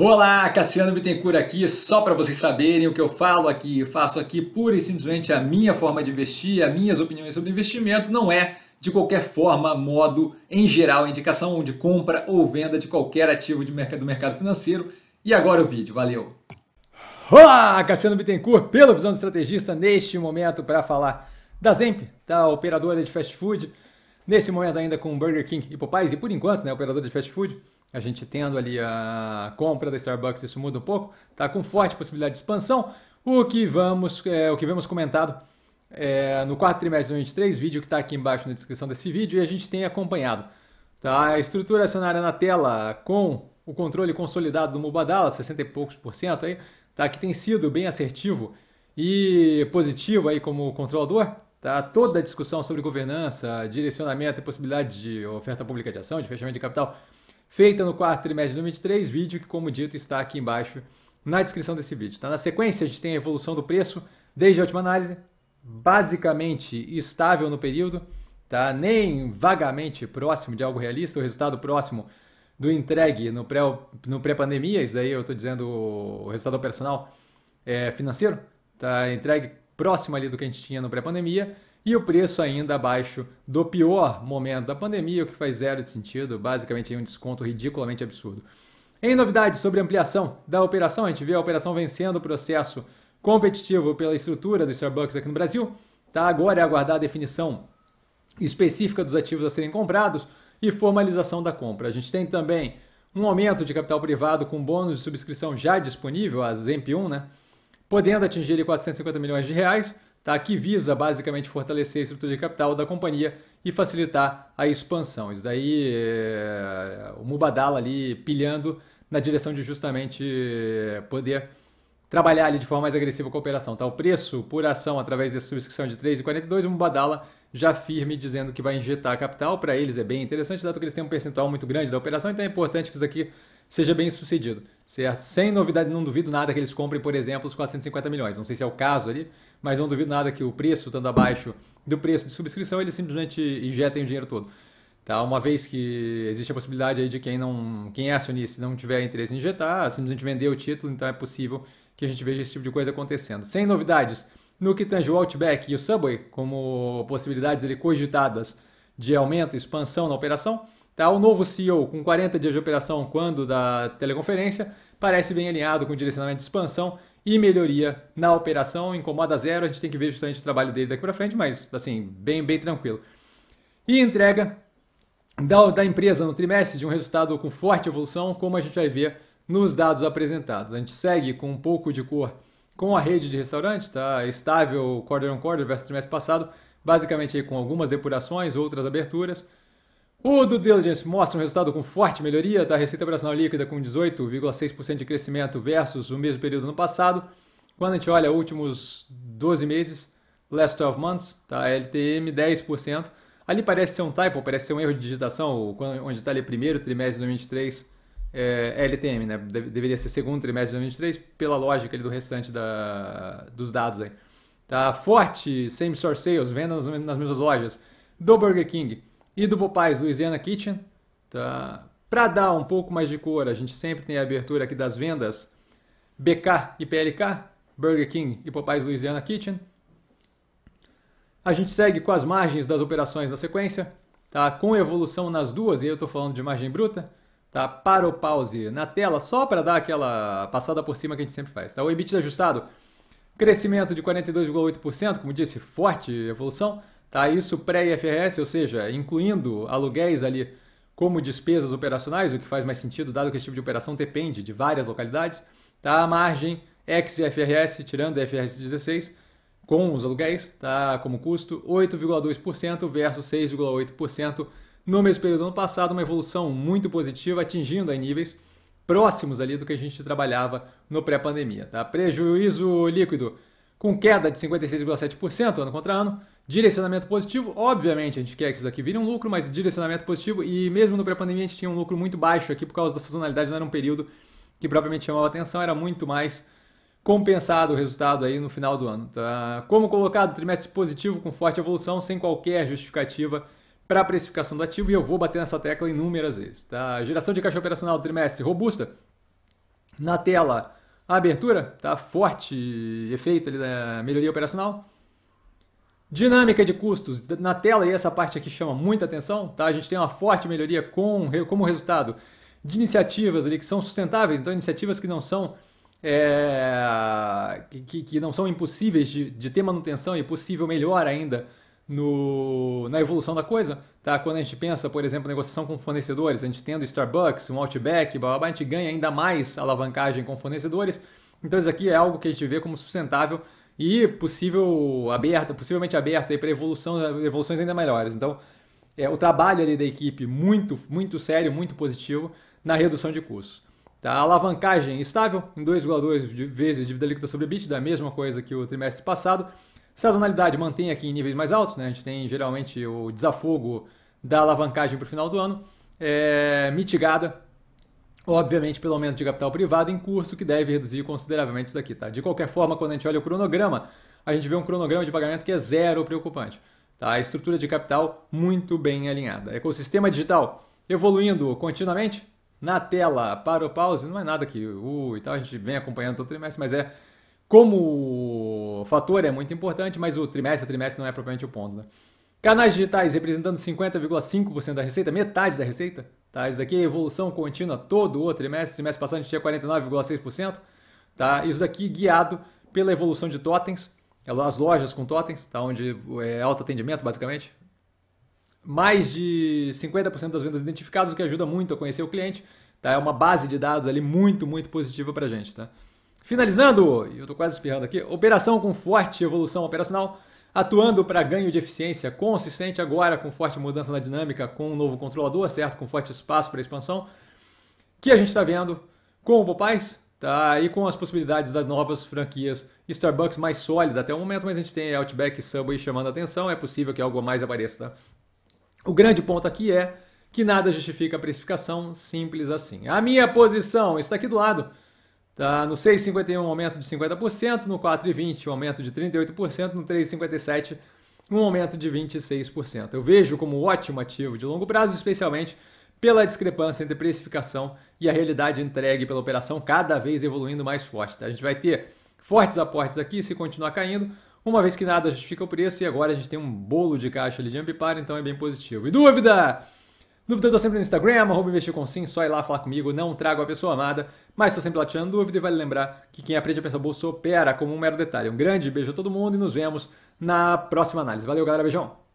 Olá, Cassiano Bittencourt aqui, só para vocês saberem o que eu falo aqui, eu faço aqui pura e simplesmente a minha forma de investir, as minhas opiniões sobre investimento, não é de qualquer forma, modo, em geral, indicação de compra ou venda de qualquer ativo de mercado, do mercado financeiro. E agora o vídeo, valeu! Olá, Cassiano Bittencourt, pelo Visão do Estrategista, neste momento para falar da Zemp, da operadora de fast food, nesse momento ainda com Burger King e Popeyes, e por enquanto, né, operadora de fast food, a gente tendo ali a compra da Starbucks, isso muda um pouco, tá com forte possibilidade de expansão, o que vamos, é, o que vemos comentado é, no quarto trimestre de 2023, vídeo que está aqui embaixo na descrição desse vídeo e a gente tem acompanhado. Tá? A estrutura acionária na tela com o controle consolidado do Mubadala, 60 e poucos por cento aí, tá? que tem sido bem assertivo e positivo aí como controlador. Tá? Toda a discussão sobre governança, direcionamento e possibilidade de oferta pública de ação, de fechamento de capital feita no quarto trimestre de 2023, vídeo que, como dito, está aqui embaixo na descrição desse vídeo. Tá? Na sequência, a gente tem a evolução do preço desde a última análise, basicamente estável no período, tá? nem vagamente próximo de algo realista, o resultado próximo do entregue no pré-pandemia, no pré isso daí eu estou dizendo o resultado operacional é, financeiro, tá? entregue próximo ali do que a gente tinha no pré-pandemia, e o preço ainda abaixo do pior momento da pandemia, o que faz zero de sentido, basicamente é um desconto ridiculamente absurdo. Em novidades sobre ampliação da operação, a gente vê a operação vencendo o processo competitivo pela estrutura do Starbucks aqui no Brasil. Tá? Agora é aguardar a definição específica dos ativos a serem comprados e formalização da compra. A gente tem também um aumento de capital privado com bônus de subscrição já disponível, as MP1, né? podendo atingir 450 milhões de reais tá? que visa basicamente fortalecer a estrutura de capital da companhia e facilitar a expansão. Isso daí, é, o Mubadala ali pilhando na direção de justamente poder trabalhar ali de forma mais agressiva com a operação. Tá? O preço por ação através dessa subscrição de 3,42, o Mubadala já firme dizendo que vai injetar capital. Para eles é bem interessante, dado que eles têm um percentual muito grande da operação, então é importante que isso aqui seja bem sucedido, certo? Sem novidade, não duvido nada que eles comprem, por exemplo, os 450 milhões. Não sei se é o caso ali, mas não duvido nada que o preço, estando abaixo do preço de subscrição, eles simplesmente injetem o dinheiro todo. Tá? Uma vez que existe a possibilidade aí de quem, não, quem é acionista não tiver interesse em injetar, simplesmente vender o título, então é possível que a gente veja esse tipo de coisa acontecendo. Sem novidades no que tange o Outback e o Subway, como possibilidades ali cogitadas de aumento, expansão na operação, Tá? O novo CEO, com 40 dias de operação quando da teleconferência, parece bem alinhado com o direcionamento de expansão e melhoria na operação. Incomoda zero, a gente tem que ver justamente o trabalho dele daqui para frente, mas assim, bem, bem tranquilo. E entrega da, da empresa no trimestre de um resultado com forte evolução, como a gente vai ver nos dados apresentados. A gente segue com um pouco de cor com a rede de restaurantes, está estável quarter on quarter versus trimestre passado, basicamente com algumas depurações, outras aberturas. O due diligence mostra um resultado com forte melhoria da receita operacional líquida com 18,6% de crescimento versus o mesmo período no passado. Quando a gente olha últimos 12 meses, last 12 months, tá? LTM 10%. Ali parece ser um typo, parece ser um erro de digitação, onde está ali primeiro trimestre de 2023, é, LTM, né? Deveria ser segundo trimestre de 2023, pela lógica ali do restante da, dos dados aí. Tá forte, same store sales, vendas nas mesmas lojas do Burger King e do Popeyes Louisiana Kitchen. Tá? Para dar um pouco mais de cor, a gente sempre tem a abertura aqui das vendas BK e PLK, Burger King e Popeyes Louisiana Kitchen. A gente segue com as margens das operações na sequência, tá? com evolução nas duas, e eu estou falando de margem bruta. Tá? Para o pause na tela, só para dar aquela passada por cima que a gente sempre faz. Tá? O EBIT ajustado, crescimento de 42,8%, como disse, forte evolução. Tá? Isso pré-IFRS, ou seja, incluindo aluguéis ali como despesas operacionais, o que faz mais sentido, dado que esse tipo de operação depende de várias localidades. Tá? A margem ex-IFRS, tirando a IFRS 16, com os aluguéis, tá? como custo, 8,2% versus 6,8% no mesmo período do ano passado, uma evolução muito positiva, atingindo aí níveis próximos ali do que a gente trabalhava no pré-pandemia. Tá? Prejuízo líquido com queda de 56,7% ano contra ano, Direcionamento positivo, obviamente a gente quer que isso aqui vire um lucro, mas direcionamento positivo e mesmo no pré-pandemia a gente tinha um lucro muito baixo aqui por causa da sazonalidade, não era um período que propriamente chamava atenção, era muito mais compensado o resultado aí no final do ano. Tá? Como colocado, trimestre positivo com forte evolução, sem qualquer justificativa para a precificação do ativo e eu vou bater nessa tecla inúmeras vezes. Tá? Geração de caixa operacional do trimestre robusta, na tela a abertura, tá forte efeito ali da melhoria operacional. Dinâmica de custos. Na tela, e essa parte aqui chama muita atenção, tá? A gente tem uma forte melhoria com, como resultado de iniciativas ali que são sustentáveis, então iniciativas que não são é, que, que, não são impossíveis de, de, ter manutenção e possível melhor ainda no, na evolução da coisa. Tá? Quando a gente pensa, por exemplo, negociação com fornecedores, a gente tendo Starbucks, um Outback, blá, blá, blá, a gente ganha ainda mais alavancagem com fornecedores. Então isso aqui é algo que a gente vê como sustentável e possível aberta, possivelmente aberta para evolução, evoluções ainda melhores. Então, é, o trabalho ali da equipe muito, muito sério, muito positivo na redução de custos. Tá? A alavancagem estável em 2,2 vezes dívida líquida sobre bit, da mesma coisa que o trimestre passado. Sazonalidade mantém aqui em níveis mais altos, né? a gente tem geralmente o desafogo da alavancagem para o final do ano, é, mitigada obviamente pelo aumento de capital privado em curso, que deve reduzir consideravelmente isso daqui, tá? De qualquer forma, quando a gente olha o cronograma, a gente vê um cronograma de pagamento que é zero preocupante, tá? A estrutura de capital muito bem alinhada. Ecossistema digital evoluindo continuamente na tela para o pause, não é nada que uh, e tal, a gente vem acompanhando todo trimestre, mas é como fator é muito importante, mas o trimestre a trimestre não é propriamente o ponto, né? Canais digitais representando 50,5% da receita, metade da receita. Tá? Isso daqui é evolução contínua todo o trimestre. Trimestre passado a gente tinha 49,6%. Tá? Isso daqui guiado pela evolução de totens, as lojas com totens, tá? onde é alto atendimento basicamente. Mais de 50% das vendas identificadas, o que ajuda muito a conhecer o cliente. Tá? É uma base de dados ali muito, muito positiva para a gente. Tá? Finalizando, eu estou quase espirrando aqui, operação com forte evolução operacional atuando para ganho de eficiência consistente agora com forte mudança na dinâmica, com um novo controlador, certo? Com forte espaço para expansão, que a gente está vendo com o Popeyes tá? e com as possibilidades das novas franquias Starbucks mais sólida até o momento, mas a gente tem Outback e Subway chamando a atenção, é possível que algo mais apareça. Tá? O grande ponto aqui é que nada justifica a precificação simples assim. A minha posição está aqui do lado. Tá? No 6,51 um aumento de 50%, no 4,20 um aumento de 38%, no 3,57 um aumento de 26%. Eu vejo como ótimo ativo de longo prazo, especialmente pela discrepância entre precificação e a realidade entregue pela operação cada vez evoluindo mais forte. Tá? A gente vai ter fortes aportes aqui se continuar caindo, uma vez que nada justifica o preço e agora a gente tem um bolo de caixa ali de Ambipar, então é bem positivo. E dúvida? Dúvida eu tô sempre no Instagram, arroba investir com sim, só ir lá falar comigo, não trago a pessoa amada, mas estou sempre lá tirando dúvida e vale lembrar que quem aprende a pensar bolsa opera como um mero detalhe. Um grande beijo a todo mundo e nos vemos na próxima análise. Valeu, galera, beijão!